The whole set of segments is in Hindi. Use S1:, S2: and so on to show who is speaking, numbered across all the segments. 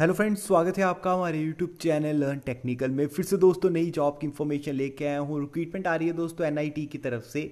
S1: हेलो फ्रेंड्स स्वागत है आपका हमारे यूट्यूब चैनल लर्न टेक्निकल में फिर से दोस्तों नई जॉब की इन्फॉर्मेशन लेके आया हूँ रिक्रूटमेंट आ रही है दोस्तों एनआईटी की तरफ से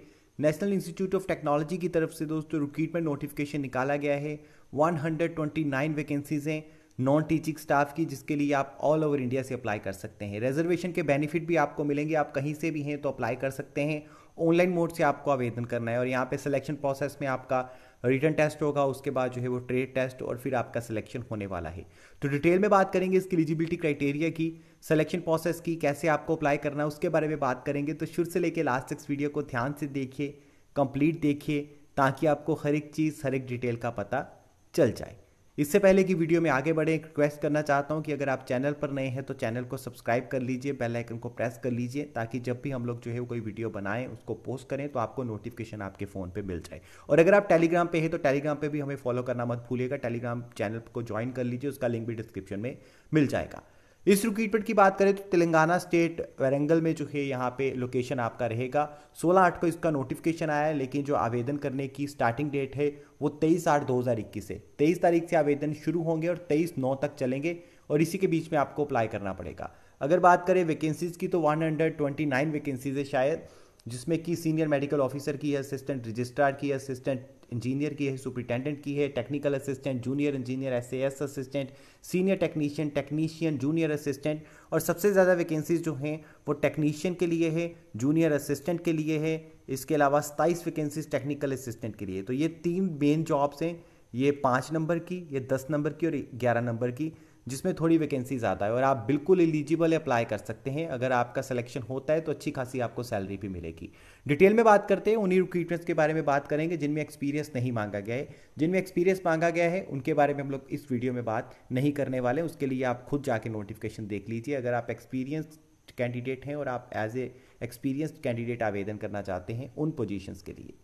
S1: नेशनल इंस्टीट्यूट ऑफ टेक्नोलॉजी की तरफ से दोस्तों रिक्रूटमेंट नोटिफिकेशन निकाला गया है 129 वैकेंसीज हैं नॉन टीचिंग स्टाफ की जिसके लिए आप ऑल ओवर इंडिया से अप्लाई कर सकते हैं रिजर्वेशन के बेनिफिट भी आपको मिलेंगे आप कहीं से भी हैं तो अप्लाई कर सकते हैं ऑनलाइन मोड से आपको आवेदन करना है और यहाँ पे सिलेक्शन प्रोसेस में आपका रिटर्न टेस्ट होगा उसके बाद जो है वो ट्रेड टेस्ट और फिर आपका सिलेक्शन होने वाला है तो डिटेल में बात करेंगे इसकी एलिजिबिलिटी क्राइटेरिया की सिलेक्शन प्रोसेस की कैसे आपको अप्लाई करना है उसके बारे में बात करेंगे तो शुरू से लेकर लास्ट तक वीडियो को ध्यान से देखिए कंप्लीट देखिए ताकि आपको हर एक चीज़ हर एक डिटेल का पता चल जाए इससे पहले कि वीडियो में आगे बढ़े रिक्वेस्ट करना चाहता हूँ कि अगर आप चैनल पर नए हैं तो चैनल को सब्सक्राइब कर लीजिए बेल आइकन को प्रेस कर लीजिए ताकि जब भी हम लोग जो है कोई वीडियो बनाएं उसको पोस्ट करें तो आपको नोटिफिकेशन आपके फ़ोन पर मिल जाए और अगर आप टेलीग्राम पर हैं तो टेलीग्राम पर भी हमें फॉलो करना मत भूलिएगा टेलीग्राम चैनल को ज्वाइन कर लीजिए उसका लिंक भी डिस्क्रिप्शन में मिल जाएगा इस रिक्रूटमेंट की बात करें तो तेलंगाना स्टेट वरंगल में जो है यहाँ पे लोकेशन आपका रहेगा सोलह आठ को इसका नोटिफिकेशन आया है लेकिन जो आवेदन करने की स्टार्टिंग डेट है वो तेईस आठ दो हज़ार इक्कीस है तेईस तारीख से आवेदन शुरू होंगे और तेईस नौ तक चलेंगे और इसी के बीच में आपको अप्लाई करना पड़ेगा अगर बात करें वैकेंसीज़ की तो one hundred twenty nine vacancies है शायद जिसमें कि सीनियर मेडिकल ऑफिसर की है असिस्टेंट रजिस्ट्रार की है असिस्टेंट इंजीनियर की है सुप्रिटेंडेंट की है technical assistant junior engineer S S assistant senior technician technician junior assistant और सबसे ज़्यादा वैकेंसीज जो हैं वो टेक्नीशियन के लिए है जूनियर असिस्टेंट के लिए है इसके अलावा सताईस वैकेंसीज टेक्निकल असिस्टेंट के लिए तो ये तीन मेन जॉब्स हैं ये पाँच नंबर की ये दस नंबर की और ग्यारह नंबर की जिसमें थोड़ी वैकेंसी ज़्यादा है और आप बिल्कुल एलिजिबल अप्लाई कर सकते हैं अगर आपका सिलेक्शन होता है तो अच्छी खासी आपको सैलरी भी मिलेगी डिटेल में बात करते हैं उन्हीं रिक्रूटमेंट्स के बारे में बात करेंगे जिनमें एक्सपीरियंस नहीं मांगा गया है जिनमें एक्सपीरियंस मांगा गया है उनके बारे में हम लोग इस वीडियो में बात नहीं करने वाले उसके लिए आप खुद जाके नोटिफिकेशन देख लीजिए अगर आप एक्सपीरियंस कैंडिडेट हैं और आप एज ए एक्सपीरियंस कैंडिडेट आवेदन करना चाहते हैं उन पोजिशंस के लिए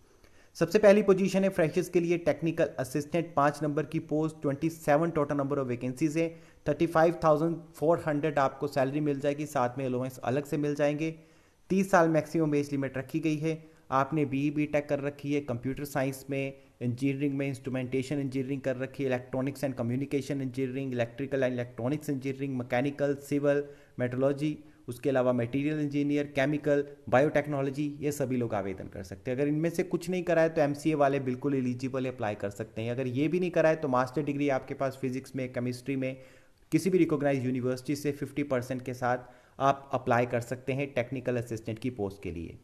S1: सबसे पहली पोजीशन है फ्रेशर्स के लिए टेक्निकल असिस्टेंट पाँच नंबर की post twenty seven total number of vacancies है thirty five thousand four hundred आपको सैलरी मिल जाएगी साथ में अलोवेंस अलग से मिल जाएंगे तीस साल मैक्सिमम एज लिमिट रखी गई है आपने बी बी टेक कर रखी है कंप्यूटर साइंस में इंजीनियरिंग में इंस्ट्रूमेंटेशन इंजीनियरिंग कर रखी है electronics and communication engineering electrical and electronics engineering mechanical civil metrology उसके अलावा मटेरियल इंजीनियर केमिकल बायोटेक्नोलॉजी ये सभी लोग आवेदन कर सकते हैं अगर इनमें से कुछ नहीं कराए तो एम वाले बिल्कुल एलिजिबल अप्लाई कर सकते हैं अगर ये भी नहीं कराए तो मास्टर डिग्री आपके पास फिजिक्स में केमिस्ट्री में किसी भी रिकोगनाइज यूनिवर्सिटी से फिफ्टी परसेंट के साथ आप अप्लाई कर सकते हैं टेक्निकल असिस्टेंट की पोस्ट के लिए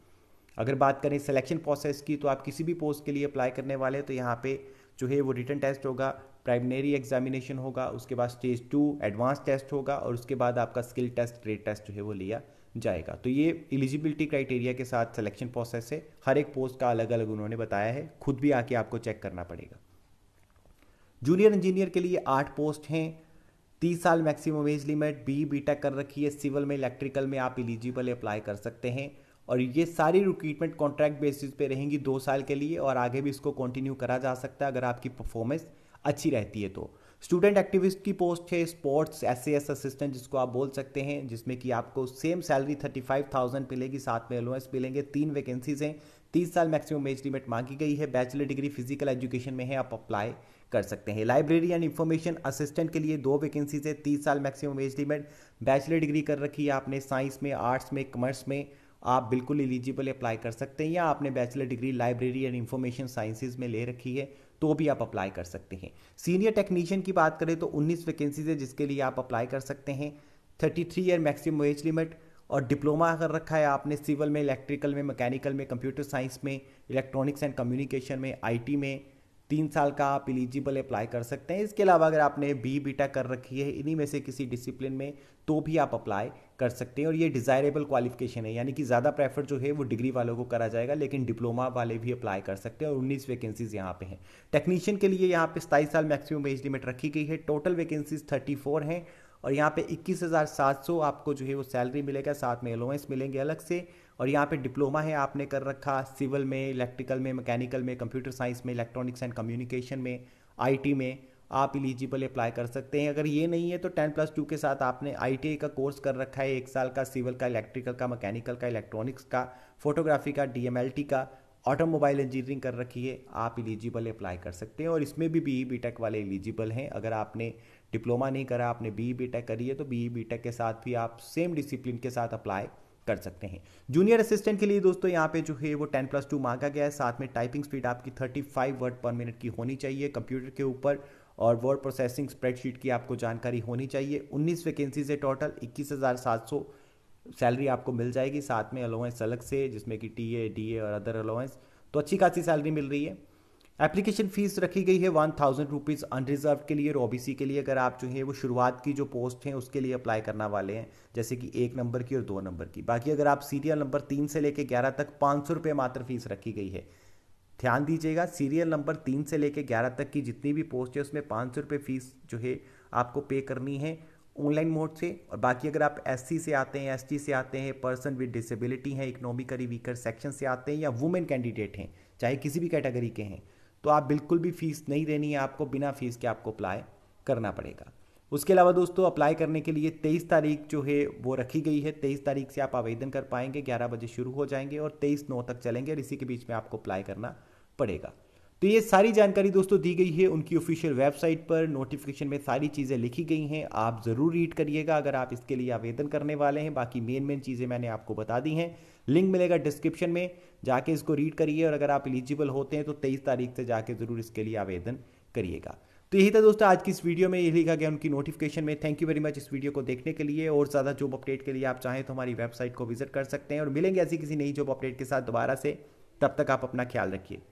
S1: अगर बात करें सिलेक्शन प्रोसेस की तो आप किसी भी पोस्ट के लिए अप्लाई करने वाले हैं तो यहाँ पे जो है वो रिटर्न टेस्ट होगा प्राइमरी एग्जामिनेशन होगा उसके बाद स्टेज टू एडवांस टेस्ट होगा और उसके बाद आपका स्किल टेस्ट ग्रेड टेस्ट जो है वो लिया जाएगा तो ये एलिजिबिलिटी क्राइटेरिया के साथ सिलेक्शन प्रोसेस है हर एक पोस्ट का अलग अलग उन्होंने बताया है खुद भी आके आपको चेक करना पड़ेगा जूनियर इंजीनियर के लिए आठ पोस्ट हैं तीस साल maximum age limit B B tech कर रखी है सिविल में इलेक्ट्रिकल में आप एलिजिबल अप्लाई कर सकते हैं और ये सारी रिक्रूटमेंट कॉन्ट्रैक्ट बेसिस पे रहेंगी दो साल के लिए और आगे भी इसको कंटिन्यू करा जा सकता है अगर आपकी परफॉर्मेंस अच्छी रहती है तो स्टूडेंट एक्टिविस्ट की पोस्ट है स्पोर्ट्स एस एस असिस्टेंट जिसको आप बोल सकते हैं जिसमें कि आपको same salary thirty five thousand मिलेगी साथ में अलाउंस मिलेंगे तीन वैकेंसीज हैं तीस साल मैक्सिमम एज लिमिट मांगी गई है बैचलर डिग्री फिजिकल एजुकेशन में है आप अप्लाई कर सकते हैं लाइब्रेरी एंड इन्फॉर्मेशन असिस्टेंट के लिए दो वैकेंसीज है तीस साल maximum age limit bachelor degree कर रखी है आपने साइंस में आर्ट्स में कमर्स में आप बिल्कुल एलिजिबल अप्लाई कर सकते हैं या आपने bachelor degree library and information sciences में ले रखी है तो भी आप अप्लाई कर सकते हैं सीनियर टेक्नीशियन की बात करें तो 19 वैकेंसीज है जिसके लिए आप अप्लाई कर सकते हैं 33 ईयर मैक्सिमम एज लिमिट और डिप्लोमा कर रखा है आपने सिविल में इलेक्ट्रिकल में मैकेनिकल में कंप्यूटर साइंस में इलेक्ट्रॉनिक्स एंड कम्युनिकेशन में आईटी में तीन साल का आप एलिजिबल अप्लाई कर सकते हैं इसके अलावा अगर आपने बी बीटा कर रखी है इन्हीं में से किसी डिसिप्लिन में तो भी आप अप्लाई कर सकते हैं और ये डिज़ायरेबल क्वालिफिकेशन है यानी कि ज़्यादा प्रेफर जो है वो डिग्री वालों को करा जाएगा लेकिन डिप्लोमा वाले भी अप्लाई कर सकते हैं और उन्नीस वैकेंसीज़ यहाँ पे हैं टेक्नीशियन के लिए यहाँ पे सताईस साल मैक्सिमम एज लिमिट रखी गई है टोटल वैकेंसीज थर्टी फोर हैं और यहाँ पे इक्कीस हज़ार सात सौ आपको जो है वो सैलरी मिलेगा साथ में अलाउंस मिलेंगे अलग से और यहाँ पे डिप्लोमा है आपने कर रखा सिविल में इलेक्ट्रिकल में मैकेनिकल में कंप्यूटर साइंस में इलेक्ट्रॉनिक्स एंड कम्युनिकेशन में आईटी में आप इलीजिबल अप्लाई कर सकते हैं अगर ये नहीं है तो टेन प्लस टू के साथ आपने आई का कोर्स कर रखा है एक साल का सिविल का इलेक्ट्रिकल का मैकेनिकल का इलेक्ट्रॉनिक्स का फोटोग्राफी का डी का ऑटोमोबाइल इंजीनियरिंग कर रखी है आप इलिजिबल अप्लाई कर सकते हैं और इसमें भी बी बी टेक वाले इलिजिबल हैं अगर आपने डिप्लोमा नहीं करा आपने बी बी टेक करी है तो बी बी टेक के साथ भी आप सेम डिसिप्लिन के साथ अप्लाई कर सकते हैं जूनियर असिस्टेंट के लिए दोस्तों यहाँ पे जो है वो टेन प्लस टू मांगा गया है साथ में टाइपिंग स्पीड आपकी फाइव वर्ड पर मिनट की होनी चाहिए कंप्यूटर के ऊपर और वर्ड प्रोसेसिंग स्प्रेडशीट की आपको जानकारी होनी चाहिए 19 वैकेंसीज है टोटल 21,700 सैलरी आपको मिल जाएगी साथ में अलाउंस अलग से जिसमें कि टी ए डी ए और अदर अलाउंस तो अच्छी खासी सैलरी मिल रही है एप्लीकेशन फ़ीस रखी गई है वन थाउजेंड रुपीज़ अनरिजर्व के लिए और ओबीसी के लिए अगर आप जो है वो शुरुआत की जो पोस्ट हैं उसके लिए अप्लाई करना वाले हैं जैसे कि एक नंबर की और दो नंबर की बाकी अगर आप सीरियल नंबर तीन से लेकर ग्यारह तक पाँच सौ रुपये मात्र फीस रखी गई है ध्यान दीजिएगा सीरियल नंबर तीन से लेकर ग्यारह तक की जितनी भी पोस्ट है उसमें पाँच सौ रुपये फ़ीस जो है आपको पे करनी है ऑनलाइन मोड से और बाकी अगर आप एस से आते हैं एस से आते हैं पर्सन विद डिसेबिलिटी हैं इकनॉमिकली वीकर सेक्शन से आते हैं या वुमेन कैंडिडेट हैं चाहे किसी भी कैटेगरी के हैं तो आप बिल्कुल भी फीस नहीं देनी है आपको बिना फीस के आपको अप्लाई करना पड़ेगा उसके अलावा दोस्तों अप्लाई करने के लिए 23 तारीख जो है वो रखी गई है 23 तारीख से आप आवेदन कर पाएंगे 11 बजे शुरू हो जाएंगे और 23 नौ तक चलेंगे और इसी के बीच में आपको अप्लाई करना पड़ेगा तो ये सारी जानकारी दोस्तों दी गई है उनकी ऑफिशियल वेबसाइट पर नोटिफिकेशन में सारी चीज़ें लिखी गई हैं आप ज़रूर रीड करिएगा अगर आप इसके लिए आवेदन करने वाले हैं बाकी मेन मेन चीज़ें मैंने आपको बता दी हैं लिंक मिलेगा डिस्क्रिप्शन में जाके इसको रीड करिए और अगर आप एलिजिबल होते हैं तो तेईस तारीख से जाके ज़रूर इसके लिए आवेदन करिएगा तो यही था दोस्तों आज की इस वीडियो में ये लिखा गया उनकी नोटिफिकेशन में थैंक यू वेरी मच इस वीडियो को देखने के लिए और ज़्यादा जॉब अपडेट के लिए आप चाहें तो हमारी वेबसाइट को विजिट कर सकते हैं और मिलेंगे ऐसी किसी नई जॉब अपडेट के साथ दोबारा से तब तक आप अपना ख्याल रखिए